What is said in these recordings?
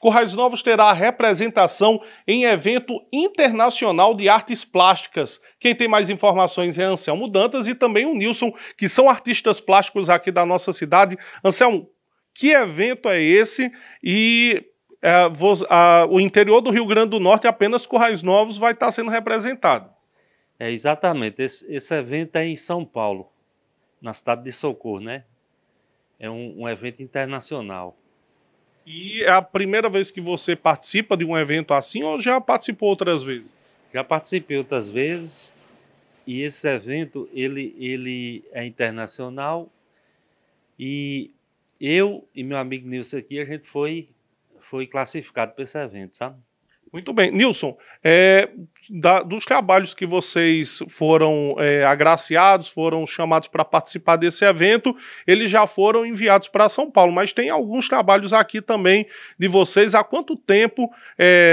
Currais Novos terá representação em evento internacional de artes plásticas. Quem tem mais informações é Anselmo Dantas e também o Nilson, que são artistas plásticos aqui da nossa cidade. Anselmo, que evento é esse? E é, vos, a, o interior do Rio Grande do Norte, apenas Currais Novos, vai estar sendo representado. É, exatamente. Esse, esse evento é em São Paulo, na cidade de Socorro, né? É um, um evento internacional. E é a primeira vez que você participa de um evento assim ou já participou outras vezes? Já participei outras vezes. E esse evento ele, ele é internacional. E eu e meu amigo Nilson aqui, a gente foi, foi classificado para esse evento, sabe? Muito bem. Nilson, é, da, dos trabalhos que vocês foram é, agraciados, foram chamados para participar desse evento, eles já foram enviados para São Paulo, mas tem alguns trabalhos aqui também de vocês. Há quanto tempo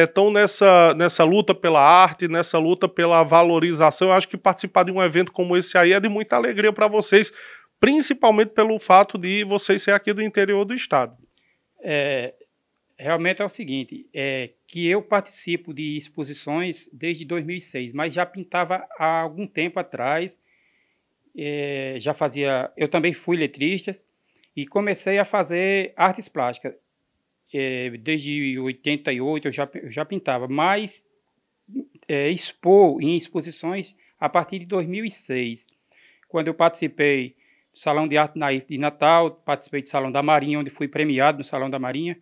estão é, nessa, nessa luta pela arte, nessa luta pela valorização? Eu acho que participar de um evento como esse aí é de muita alegria para vocês, principalmente pelo fato de vocês ser aqui do interior do estado. É, realmente é o seguinte, é que eu participo de exposições desde 2006, mas já pintava há algum tempo atrás, é, já fazia, eu também fui letrista e comecei a fazer artes plásticas. É, desde 88 eu já, eu já pintava, mas é, expor em exposições a partir de 2006, quando eu participei do Salão de Arte de Natal, participei do Salão da Marinha, onde fui premiado no Salão da Marinha,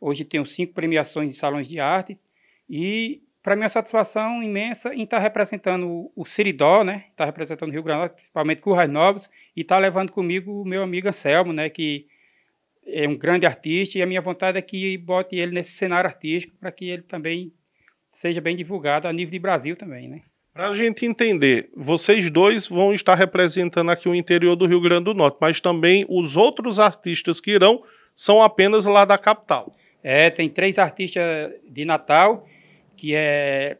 Hoje tenho cinco premiações em salões de artes e para minha satisfação imensa em estar tá representando o Seridó, né? Estar tá representando o Rio Grande, do Norte, principalmente Currais Novos, e estar tá levando comigo o meu amigo Anselmo, né? Que é um grande artista e a minha vontade é que bote ele nesse cenário artístico para que ele também seja bem divulgado a nível de Brasil também, né? Para a gente entender, vocês dois vão estar representando aqui o interior do Rio Grande do Norte, mas também os outros artistas que irão são apenas lá da capital. É, tem três artistas de Natal, que é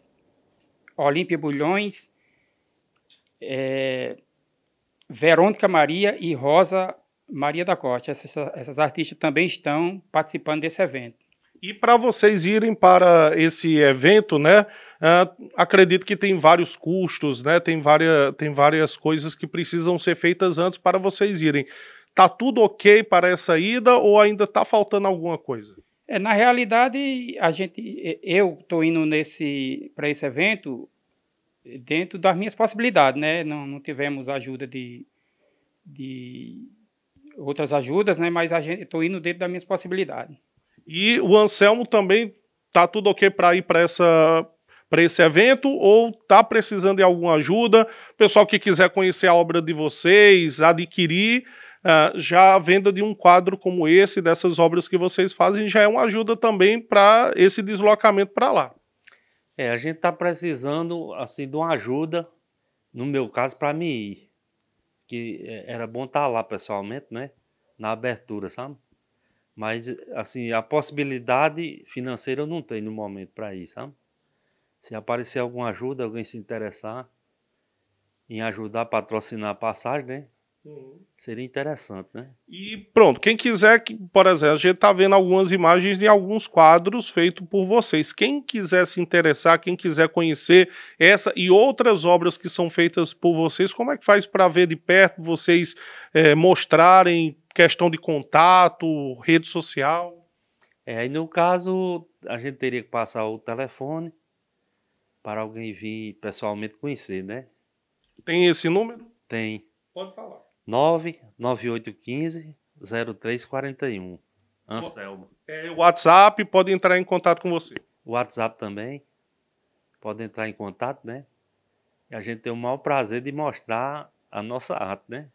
Olímpia Bulhões, é, Verônica Maria e Rosa Maria da Costa. Essas, essas artistas também estão participando desse evento. E para vocês irem para esse evento, né? Uh, acredito que tem vários custos, né? Tem várias, tem várias coisas que precisam ser feitas antes para vocês irem. Tá tudo ok para essa ida ou ainda tá faltando alguma coisa? É, na realidade, a gente, eu estou indo nesse para esse evento dentro das minhas possibilidades, né? Não, não tivemos ajuda de, de outras ajudas, né? Mas a gente estou indo dentro das minhas possibilidades. E o Anselmo também tá tudo ok para ir para essa para esse evento ou está precisando de alguma ajuda. Pessoal que quiser conhecer a obra de vocês, adquirir, uh, já a venda de um quadro como esse, dessas obras que vocês fazem, já é uma ajuda também para esse deslocamento para lá. É, a gente está precisando assim de uma ajuda, no meu caso, para me ir. Que é, era bom estar tá lá pessoalmente, né? Na abertura, sabe? Mas, assim, a possibilidade financeira eu não tenho no momento para ir, sabe? Se aparecer alguma ajuda, alguém se interessar em ajudar a patrocinar a passagem, né? Uhum. Seria interessante, né? E pronto, quem quiser, por exemplo, a gente tá vendo algumas imagens de alguns quadros feitos por vocês. Quem quiser se interessar, quem quiser conhecer essa e outras obras que são feitas por vocês, como é que faz para ver de perto, vocês é, mostrarem questão de contato, rede social? É, no caso, a gente teria que passar o telefone para alguém vir pessoalmente conhecer, né? Tem esse número? Tem. Pode falar. 99815-0341. Anselmo. É, WhatsApp, pode entrar em contato com você. O WhatsApp também. Pode entrar em contato, né? E a gente tem o maior prazer de mostrar a nossa arte, né?